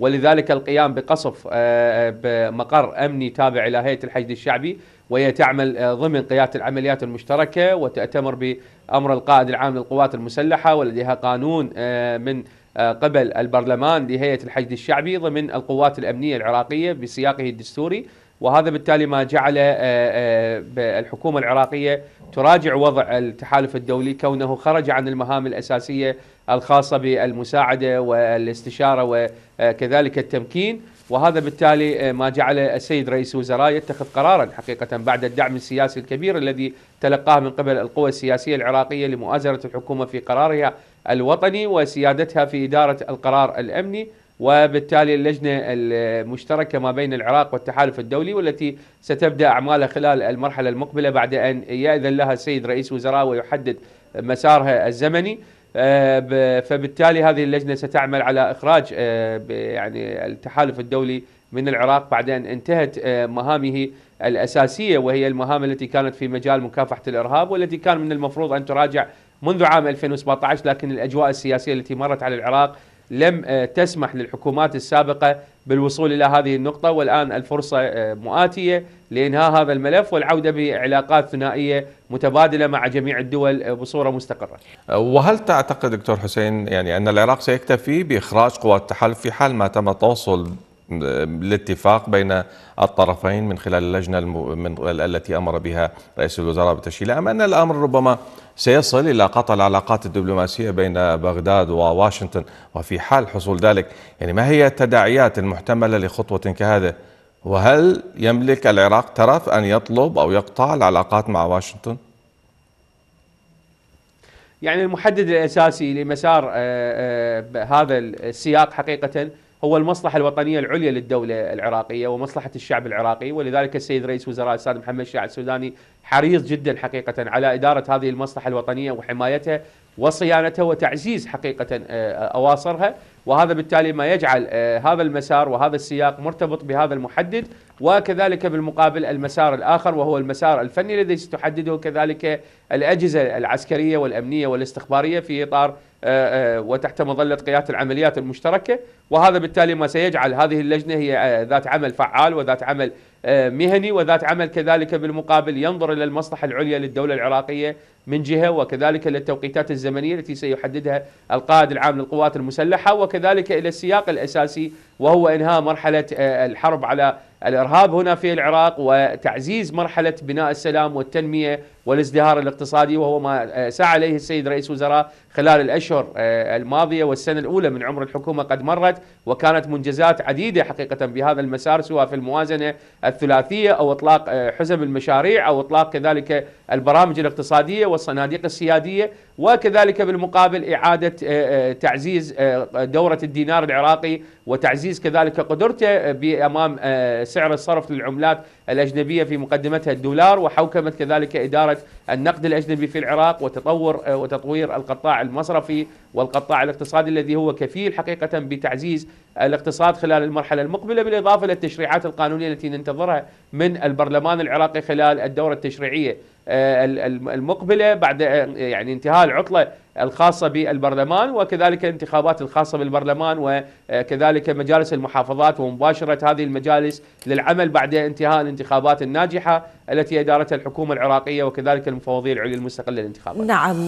ولذلك القيام بقصف آه، آه، بمقر امني تابع الى هيئه الحشد الشعبي وهي تعمل آه، ضمن قياده العمليات المشتركه وتأتمر بامر القائد العام للقوات المسلحه ولديها قانون من قبل البرلمان لهيئه الحشد الشعبي ضمن القوات الامنيه العراقيه بسياقه الدستوري وهذا بالتالي ما جعل الحكومه العراقيه تراجع وضع التحالف الدولي كونه خرج عن المهام الأساسية الخاصة بالمساعدة والاستشارة وكذلك التمكين وهذا بالتالي آه، ما جعل السيد رئيس الوزراء يتخذ قرارا حقيقة بعد الدعم السياسي الكبير الذي تلقاه من قبل القوى السياسية العراقية لمؤازرة الحكومة في قرارها الوطني وسيادتها في إدارة القرار الأمني وبالتالي اللجنة المشتركة ما بين العراق والتحالف الدولي والتي ستبدأ أعمالها خلال المرحلة المقبلة بعد أن يأذن لها السيد رئيس وزراء ويحدد مسارها الزمني آه، فبالتالي هذه اللجنة ستعمل على إخراج آه، يعني التحالف الدولي من العراق بعد أن انتهت آه، مهامه الأساسية وهي المهام التي كانت في مجال مكافحة الإرهاب والتي كان من المفروض أن تراجع منذ عام 2017 لكن الأجواء السياسية التي مرت على العراق لم آه، تسمح للحكومات السابقة بالوصول إلى هذه النقطة والآن الفرصة آه، مؤاتية لإنهاء هذا الملف والعودة بعلاقات ثنائية متبادلة مع جميع الدول آه، بصورة مستقرة وهل تعتقد دكتور حسين يعني أن العراق سيكتفي بإخراج قوات التحالف في حال ما تم التوصل الاتفاق بين الطرفين من خلال اللجنة من التي أمر بها رئيس الوزراء بتشكيل أم أن الأمر ربما سيصل إلى قطع العلاقات الدبلوماسية بين بغداد وواشنطن وفي حال حصول ذلك يعني ما هي التداعيات المحتملة لخطوة كهذه وهل يملك العراق ترف أن يطلب أو يقطع العلاقات مع واشنطن؟ يعني المحدد الأساسي لمسار آه، آه، هذا السياق حقيقةً هو المصلحة الوطنية العليا للدولة العراقية ومصلحة الشعب العراقي ولذلك السيد رئيس وزراء الاستاذ محمد شاع السوداني حريص جدا حقيقة على إدارة هذه المصلحة الوطنية وحمايتها وصيانتها وتعزيز حقيقة آه، أواصرها وهذا بالتالي ما يجعل آه، هذا المسار وهذا السياق مرتبط بهذا المحدد وكذلك بالمقابل المسار الآخر وهو المسار الفني الذي ستحدده كذلك الأجهزة العسكرية والأمنية والاستخبارية في إطار آه، وتحت مظلة قيادة العمليات المشتركة وهذا بالتالي ما سيجعل هذه اللجنة هي ذات عمل فعال وذات عمل مهني وذات عمل كذلك بالمقابل ينظر إلى المصلحة العليا للدولة العراقية من جهة وكذلك إلى التوقيتات الزمنية التي سيحددها القائد العام للقوات المسلحة وكذلك إلى السياق الأساسي وهو إنهاء مرحلة آه، الحرب على الإرهاب هنا في العراق وتعزيز مرحلة بناء السلام والتنمية والازدهار الاقتصادي وهو ما آه، سعى إليه السيد رئيس وزراء خلال الأشهر آه، الماضية والسنة الأولى من عمر الحكومة قد مرت وكانت منجزات عديدة حقيقة بهذا المسار سواء في الموازنة الثلاثية أو إطلاق حزم المشاريع أو إطلاق كذلك البرامج الاقتصادية والصناديق السيادية وكذلك بالمقابل إعادة آه، آه، تعزيز آه، دورة الدينار العراقي وتعزيز كذلك قدرته بأمام سعر الصرف للعملات الأجنبية في مقدمتها الدولار وحوكمه كذلك إدارة النقد الأجنبي في العراق وتطور وتطوير القطاع المصرفي والقطاع الاقتصادي الذي هو كفيل حقيقة بتعزيز الاقتصاد خلال المرحلة المقبلة بالإضافة للتشريعات القانونية التي ننتظرها من البرلمان العراقي خلال الدورة التشريعية آه، المقبله بعد آه، يعني انتهاء العطله الخاصه بالبرلمان وكذلك الانتخابات الخاصه بالبرلمان وكذلك مجالس المحافظات ومباشره هذه المجالس للعمل بعد انتهاء الانتخابات الناجحه التي ادارتها الحكومه العراقيه وكذلك المفوضيه العليا المستقله للانتخابات. نعم.